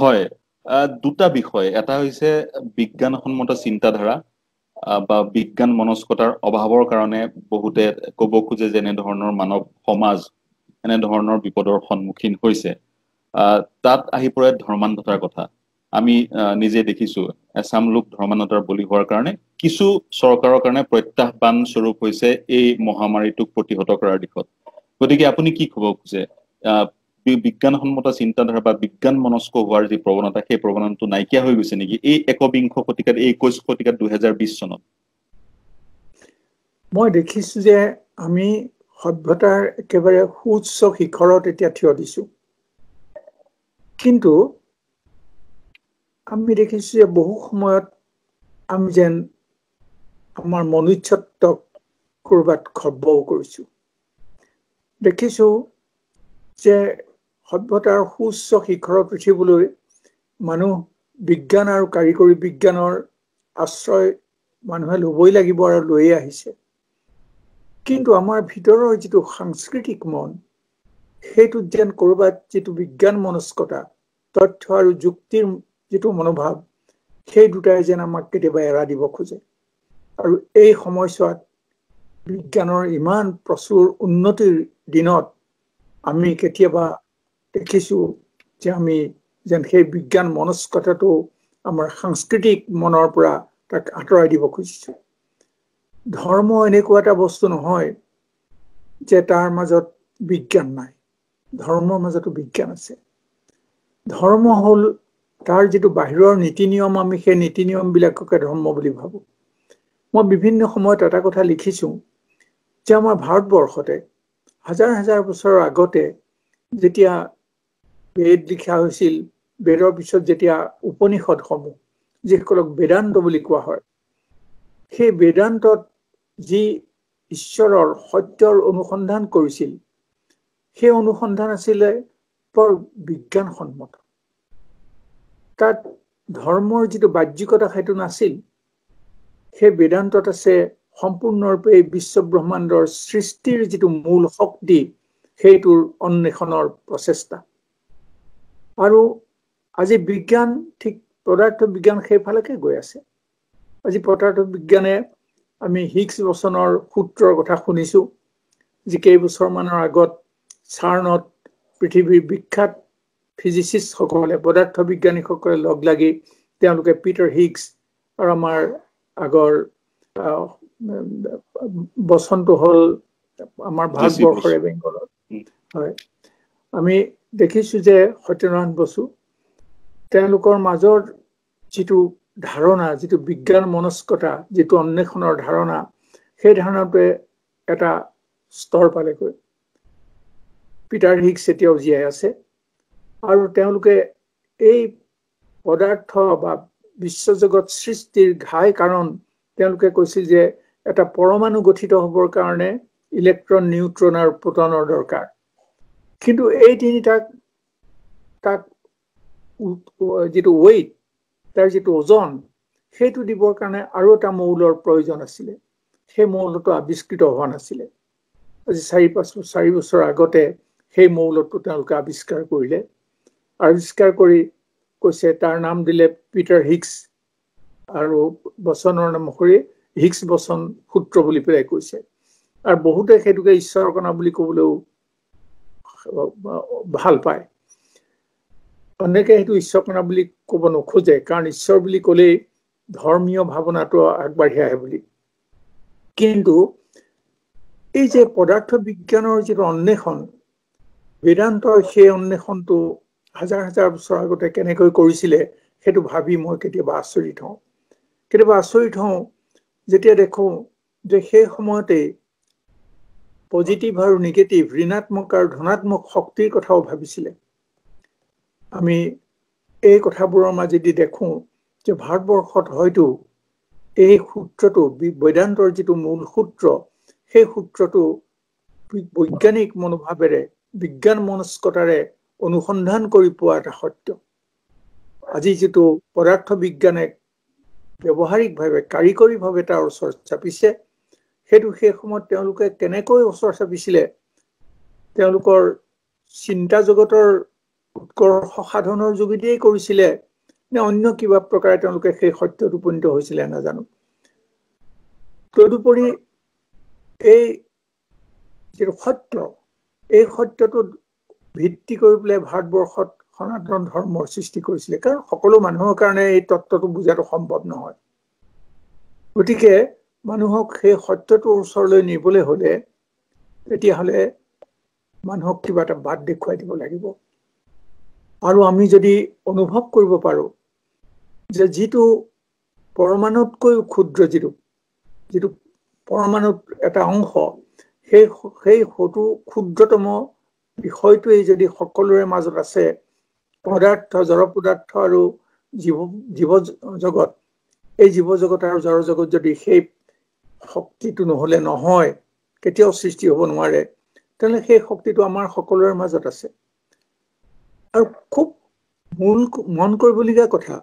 হয় দুটা বিষয় এটা হৈছে বিজ্ঞানসন্মত চিন্তাধাৰা বা বিজ্ঞান মনস্কতাৰ অভাৱৰ কাৰণে বহুতে ক'ব খোজে যে এনেধৰণৰ মানৱ সমাজ এনেধৰণৰ বিপদৰ সন্মুখীন হৈছে তাত আহি পৰে ধৰ্মান্ধতাৰ কথা আমি নিজে দেখিছো এচাম লোক ধৰ্মান্ধতাৰ বলি হোৱাৰ কাৰণে কিছু চৰকাৰৰ কাৰণে প্ৰত্যাহ্বান স্বৰূপ হৈছে এই মহামাৰীটোক প্ৰতিহত কৰাৰ দিশত গতিকে আপুনি কি ক'ব খোজে বিজ্ঞানসন্মত চিন্তাধাৰা বা বিজ্ঞান মনস্ক হোৱাৰ যি প্ৰৱণতা সেই প্ৰৱণতাটো নাইকিয়া হৈ গৈছে নেকি এই একবিংশ শতিকাত এই একৈশ শতিকাত দুহেজাৰ বিশ চনত মই দেখিছো যে আমি সভ্যতাৰ একেবাৰে সুউচ্চ শিখৰত এতিয়া থিয় দিছো কিন্তু আমি দেখিছো যে বহু সময়ত আমি যেন আমাৰ মনুষ্যত্বক ক'ৰবাত খৰ্বও কৰিছো দেখিছো যে সভ্যতাৰ সুউচ্চ শিখৰত উঠিবলৈ মানুহ বিজ্ঞান আৰু কাৰিকৰী বিজ্ঞানৰ আশ্ৰয় মানুহে ল'বই লাগিব আৰু লৈয়ে আহিছে কিন্তু আমাৰ ভিতৰৰ যিটো সাংস্কৃতিক মন সেইটোত যেন ক'ৰবাত যিটো বিজ্ঞান মনস্কতা তথ্য আৰু যুক্তিৰ যিটো মনোভাৱ সেই দুটাই যেন আমাক কেতিয়াবা এৰা দিব খোজে আৰু এই সময়ছোৱাত বিজ্ঞানৰ ইমান প্ৰচুৰ উন্নতিৰ দিনত আমি কেতিয়াবা দেখিছো যে আমি যেন সেই বিজ্ঞান মনস্কতাটো আমাৰ সাংস্কৃতিক মনৰ পৰা তাক আঁতৰাই দিব খুজিছোঁ ধৰ্ম এনেকুৱা এটা বস্তু নহয় যে তাৰ মাজত বিজ্ঞান নাই ধৰ্মৰ মাজতো বিজ্ঞান আছে ধৰ্ম হ'ল তাৰ যিটো বাহিৰৰ নীতি নিয়ম আমি সেই নীতি নিয়মবিলাককে ধৰ্ম বুলি ভাবোঁ মই বিভিন্ন সময়ত এটা কথা লিখিছো যে আমাৰ ভাৰতবৰ্ষতে হাজাৰ হাজাৰ বছৰৰ আগতে যেতিয়া বেদ লিখা হৈছিল বেদৰ পিছত যেতিয়া উপনিষদসমূহ যিসকলক বেদান্ত বুলি কোৱা হয় সেই বেদান্তত যি ঈশ্বৰৰ সত্যৰ অনুসন্ধান কৰিছিল সেই অনুসন্ধান আছিলে বৰ বিজ্ঞানসন্মত তাত ধৰ্মৰ যিটো বাহ্যিকতা সেইটো নাছিল সেই বেদান্তত আছে সম্পূৰ্ণৰূপে বিশ্ব ব্ৰহ্মাণ্ডৰ সৃষ্টিৰ যিটো মূল শক্তি সেইটোৰ অন্বেষণৰ প্ৰচেষ্টা আৰু আজি বিজ্ঞান ঠিক পদাৰ্থ বিজ্ঞান সেইফালেকে গৈ আছে আজি পদাৰ্থ বিজ্ঞানে আমি হিক্স বচনৰ সূত্ৰৰ কথা শুনিছোঁ যি কেইবছৰমানৰ আগত চাৰ্ণত পৃথিৱীৰ বিখ্যাত ফিজিচিষ্টসকলে পদাৰ্থ বিজ্ঞানীসকলে লগ লাগি তেওঁলোকে পিটাৰ হিক্স আৰু আমাৰ আগৰ বচনটো হ'ল আমাৰ ভাৰতবৰ্ষৰে বেংগলত হয় আমি দেখিছোঁ যে সত্যনাৰায়ণ বসু তেওঁলোকৰ মাজৰ যিটো ধাৰণা যিটো বিজ্ঞান মনস্কতা যিটো অন্বেষণৰ ধাৰণা সেই ধাৰণাটোৱে এটা স্তৰ পালেগৈ পিটাৰ হিক্স এতিয়াও জীয়াই আছে আৰু তেওঁলোকে এই পদাৰ্থ বা বিশ্বজগত সৃষ্টিৰ ঘাই কাৰণ তেওঁলোকে কৈছিল যে এটা পৰমাণু গঠিত হ'বৰ কাৰণে ইলেক্ট্ৰন নিউট্ৰন আৰু প্ৰটনৰ দৰকাৰ কিন্তু এই তিনিটাক তাক যিটো ৱেইট তাৰ যিটো ওজন সেইটো দিবৰ কাৰণে আৰু এটা মৌলৰ প্ৰয়োজন আছিলে সেই মৌলটো আৱিষ্কৃত হোৱা নাছিলে আজি চাৰি পাঁচ চাৰি বছৰ আগতে সেই মৌলটো তেওঁলোকে আৱিষ্কাৰ কৰিলে আৱিষ্কাৰ কৰি কৈছে তাৰ নাম দিলে পিটাৰ হিক্স আৰু বচনৰ নাম সৰি হিক্স বচন সূত্ৰ বুলি পেলাই কৈছে আৰু বহুতে সেইটোকে ঈশ্বৰ কণা বুলি ক'বলৈও ভাল পায় অনেকে সেইটো ঈশ্বৰকণা বুলি ক'ব নোখোজে কাৰণ ঈশ্বৰ বুলি ক'লেই ধৰ্মীয় ভাৱনাটো আগবাঢ়ি আহে বুলি কিন্তু এই যে পদাৰ্থ বিজ্ঞানৰ যিটো অন্বেষণ বেদান্তৰ সেই অন্বেষণটো হাজাৰ হাজাৰ বছৰ আগতে কেনেকৈ কৰিছিলে সেইটো ভাবি মই কেতিয়াবা আচৰিত হওঁ কেতিয়াবা আচৰিত হওঁ যেতিয়া দেখোঁ যে সেই সময়তেই পজিটিভ আৰু নিগেটিভ ঋণাত্মক আৰু ধনাত্মক শক্তিৰ কথাও ভাবিছিলে আমি এই কথাবোৰৰ মাজেদি দেখোঁ যে ভাৰতবৰ্ষত হয়তো এই সূত্ৰটো বেদান্তৰ যিটো মূল সূত্ৰ সেই সূত্ৰটো বৈজ্ঞানিক মনোভাৱেৰে বিজ্ঞান মনস্কতাৰে অনুসন্ধান কৰি পোৱা এটা সত্য আজি যিটো পদাৰ্থ বিজ্ঞানে ব্যৱহাৰিকভাৱে কাৰিকৰীভাৱে তাৰ ওচৰত চাপিছে সেইটো সেই সময়ত তেওঁলোকে কেনেকৈ ওচৰ চাপিছিলে তেওঁলোকৰ চিন্তা জগতৰ উৎকৰ্ষ সাধনৰ যোগেদিয়েই কৰিছিলে নে অন্য কিবা প্ৰকাৰে তেওঁলোকে সেই সত্যত উপনীত হৈছিলে নাজানো তদুপৰি এই যিটো সত্য এই সত্যটোত ভিত্তি কৰি পেলাই ভাৰতবৰ্ষত সনাতন ধৰ্মৰ সৃষ্টি কৰিছিলে কাৰণ সকলো মানুহৰ কাৰণে এই তত্বটো বুজাটো সম্ভৱ নহয় গতিকে মানুহক সেই সত্যটোৰ ওচৰলৈ নিবলৈ হ'লে তেতিয়াহ'লে মানুহক কিবা এটা বাট দেখুৱাই দিব লাগিব আৰু আমি যদি অনুভৱ কৰিব পাৰোঁ যে যিটো পৰমাণুতকৈ ক্ষুদ্ৰ যিটো যিটো পৰমাণুত এটা অংশ সেই সেই সতো ক্ষুদ্ৰতম বিষয়টোৱেই যদি সকলোৰে মাজত আছে পদাৰ্থ জড় পদাৰ্থ আৰু জীৱ জীৱ জগত এই জীৱ জগত আৰু জড় জগত যদি সেই শক্তিটো নহ'লে নহয় কেতিয়াও সৃষ্টি হ'ব নোৱাৰে তেনেহ'লে সেই শক্তিটো আমাৰ সকলোৰে মাজত আছে আৰু খুব মূল মন কৰিবলগীয়া কথা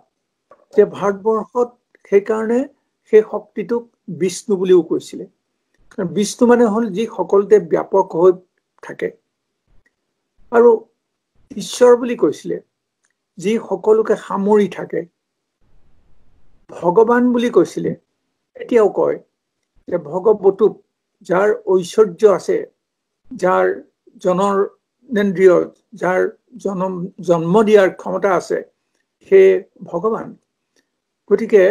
যে ভাৰতবৰ্ষত সেইকাৰণে সেই শক্তিটোক বিষ্ণু বুলিও কৈছিলে বিষ্ণু মানে হ'ল যি সকলোতে ব্যাপক হৈ থাকে আৰু ঈশ্বৰ বুলি কৈছিলে যি সকলোকে সামৰি থাকে ভগৱান বুলি কৈছিলে এতিয়াও কয় যে ভগৱতুপ যাৰ ঐশ্বৰ্য আছে যাৰ জনন্দ্ৰিয় যাৰ জনম জন্ম দিয়াৰ ক্ষমতা আছে সেয়ে ভগৱান গতিকে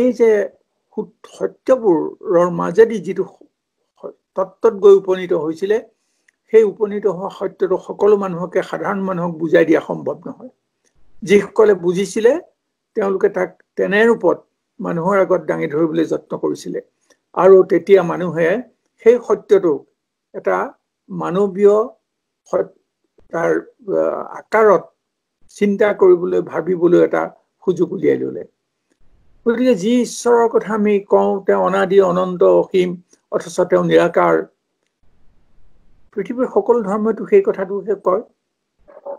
এই যে সত্যবোৰৰ মাজেদি যিটো তত্ত্বত গৈ উপনীত হৈছিলে সেই উপনীত হোৱা সত্যটো সকলো মানুহকে সাধাৰণ মানুহক বুজাই দিয়া সম্ভৱ নহয় যিসকলে বুজিছিলে তেওঁলোকে তাক তেনে ৰূপত মানুহৰ আগত দাঙি ধৰিবলৈ যত্ন কৰিছিলে আৰু তেতিয়া মানুহে সেই সত্যটোক এটা মানৱীয় তাৰ আকাৰত চিন্তা কৰিবলৈ ভাবিবলৈ এটা সুযোগ উলিয়াই ল'লে গতিকে যি ঈশ্বৰৰ কথা আমি কওঁ তেওঁ অনাদি অনন্ত অসীম অথচ তেওঁ নিৰাকাৰ পৃথিৱীৰ সকলো ধৰ্মইতো সেই কথাটোহে কয়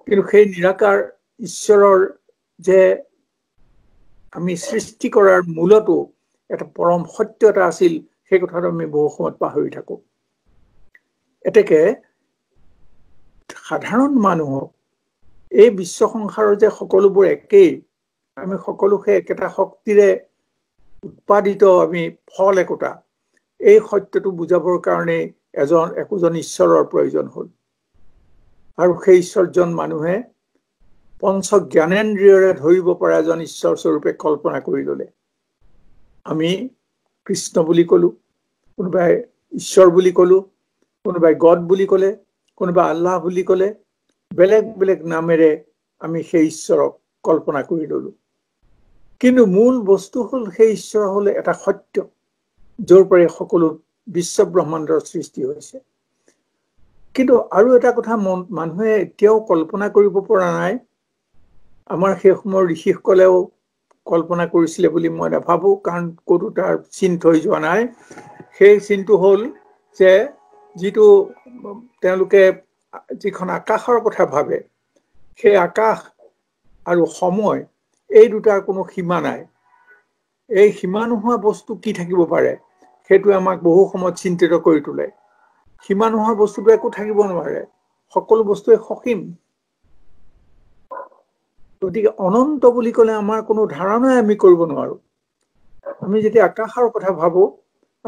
কিন্তু সেই নিৰাকাৰ ঈশ্বৰৰ যে আমি সৃষ্টি কৰাৰ মূলতো এটা পৰম সত্য এটা আছিল সেই কথাটো আমি বহু সময়ত পাহৰি থাকোঁ এতেকে সাধাৰণ মানুহক এই বিশ্ব সংসাৰৰ যে সকলোবোৰ একেই আমি সকলোকে একেটা শক্তিৰে উৎপাদিত আমি ফল একোটা এই সত্যটো বুজাবৰ কাৰণেই এজন একোজন ঈশ্বৰৰ প্ৰয়োজন হ'ল আৰু সেই ঈশ্বৰজন মানুহে পঞ্চ জ্ঞানেন্দ্ৰিয়ৰে ধৰিব পৰা এজন ঈশ্বৰ স্বৰূপে কল্পনা কৰি ল'লে আমি কৃষ্ণ বুলি ক'লো কোনোবাই ঈশ্বৰ বুলি ক'লো কোনোবাই গড বুলি ক'লে কোনোবাই আল্লাহ বুলি ক'লে বেলেগ বেলেগ নামেৰে আমি সেই ঈশ্বৰক কল্পনা কৰি ল'লো কিন্তু মূল বস্তু হ'ল সেই ঈশ্বৰ হ'ল এটা সত্য য'ৰ পৰাই সকলো বিশ্ব ব্ৰহ্মাণ্ডৰ সৃষ্টি হৈছে কিন্তু আৰু এটা কথা মন মানুহে এতিয়াও কল্পনা কৰিব পৰা নাই আমাৰ সেই সময়ৰ ঋষিসকলেও কল্পনা কৰিছিলে বুলি মই নাভাবোঁ কাৰণ ক'তো তাৰ চিন থৈ যোৱা নাই সেই চিনটো হ'ল যে যিটো তেওঁলোকে যিখন আকাশৰ কথা ভাবে সেই আকাশ আৰু সময় এই দুটাৰ কোনো সীমা নাই এই সীমা নোহোৱা বস্তু কি থাকিব পাৰে সেইটোৱে আমাক বহু সময়ত চিন্তিত কৰি তোলে সীমা নোহোৱা বস্তুটো একো থাকিব নোৱাৰে সকলো বস্তুৱে সসীম গতিকে অনন্ত বুলি ক'লে আমাৰ কোনো ধাৰণাই আমি কৰিব নোৱাৰোঁ আমি যেতিয়া আকাশৰ কথা ভাবোঁ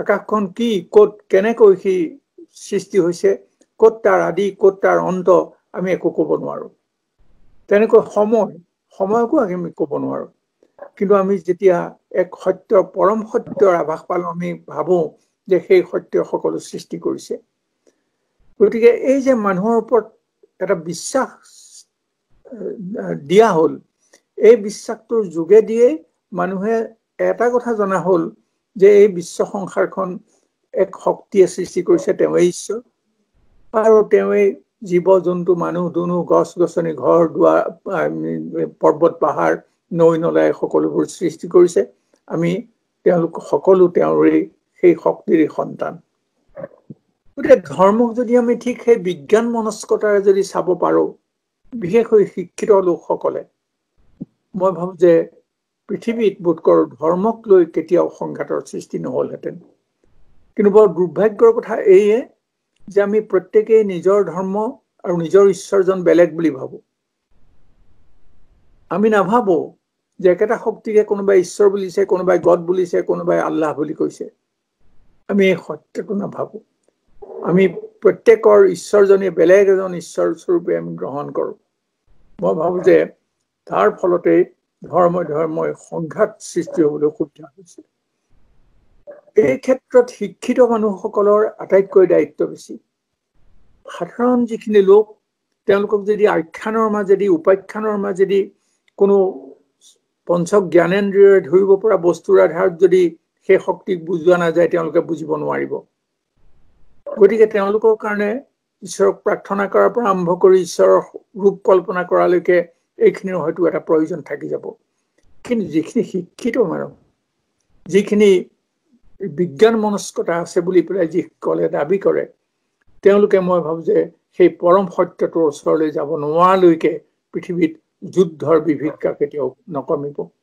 আকাশখন কি ক'ত কেনেকৈ সি সৃষ্টি হৈছে ক'ত তাৰ আদি ক'ত তাৰ অন্ত আমি একো ক'ব নোৱাৰোঁ তেনেকৈ সময় সময়কো আমি ক'ব নোৱাৰোঁ কিন্তু আমি যেতিয়া এক সত্য পৰম সত্যৰ আভাস পালোঁ আমি ভাবোঁ যে সেই সত্যই সকলো সৃষ্টি কৰিছে গতিকে এই যে মানুহৰ ওপৰত এটা বিশ্বাস দিয়া হ'ল এই বিশ্বাসটোৰ যোগেদিয়ে মানুহে এটা কথা জনা হ'ল যে এই বিশ্ব সংসাৰখন এক শক্তিয়ে সৃষ্টি কৰিছে তেওঁ ঈশ্বৰ আৰু তেওঁৱেই জীৱ জন্তু মানুহ দুনু গছ গছনি ঘৰ দুৱাৰ পৰ্বত পাহাৰ নৈ নলাই সকলোবোৰ সৃষ্টি কৰিছে আমি তেওঁলোক সকলো তেওঁৰেই সেই শক্তিৰে সন্তান গতিকে ধৰ্মক যদি আমি ঠিক সেই বিজ্ঞান মনস্কতাৰে যদি চাব পাৰোঁ বিশেষকৈ শিক্ষিত লোকসকলে মই ভাবো যে পৃথিৱীত বোধকৰ ধৰ্মক লৈ কেতিয়াও সংঘাতৰ সৃষ্টি নহ'লহেঁতেন কিন্তু বৰ দুৰ্ভাগ্যৰ কথা এইয়ে যে আমি প্ৰত্যেকেই নিজৰ ধৰ্ম আৰু নিজৰ ঈশ্বৰজন বেলেগ বুলি ভাবোঁ আমি নাভাবোঁ যে একেটা শক্তিকে কোনোবাই ঈশ্বৰ বুলিছে কোনোবাই গদ বুলিছে কোনোবাই আল্লাহ বুলি কৈছে আমি এই সত্যটো নাভাবোঁ আমি প্ৰত্যেকৰ ঈশ্বৰজনে বেলেগ এজন ঈশ্বৰ স্বৰূপে আমি গ্ৰহণ কৰোঁ মই ভাবোঁ যে তাৰ ফলতে ধৰ্ম ধৰ্মই সংঘাত সৃষ্টি হ'বলৈ সুবিধা হৈছে এই ক্ষেত্ৰত শিক্ষিত মানুহসকলৰ আটাইতকৈ দায়িত্ব বেছি সাধাৰণ যিখিনি লোক তেওঁলোকক যদি আখ্যানৰ মাজেদি উপাখ্যানৰ মাজেদি কোনো পঞ্চ জ্ঞানেন্দ্ৰিয়ে ধৰিব পৰা বস্তুৰ আধাৰত যদি সেই শক্তিক বুজোৱা নাযায় তেওঁলোকে বুজিব নোৱাৰিব গতিকে তেওঁলোকৰ কাৰণে ঈশ্বৰক প্ৰাৰ্থনা কৰাৰ পৰা আৰম্ভ কৰি ঈশ্বৰৰ ৰূপ কল্পনা কৰালৈকে এইখিনিৰ হয়তো এটা প্ৰয়োজন থাকি যাব কিন্তু যিখিনি শিক্ষিত মানুহ যিখিনি বিজ্ঞান মনস্কতা আছে বুলি পেলাই যিসকলে দাবী কৰে তেওঁলোকে মই ভাবোঁ যে সেই পৰম সত্যটোৰ ওচৰলৈ যাব নোৱাৰালৈকে পৃথিৱীত যুদ্ধৰ বিভীষিকা কেতিয়াও নকমিব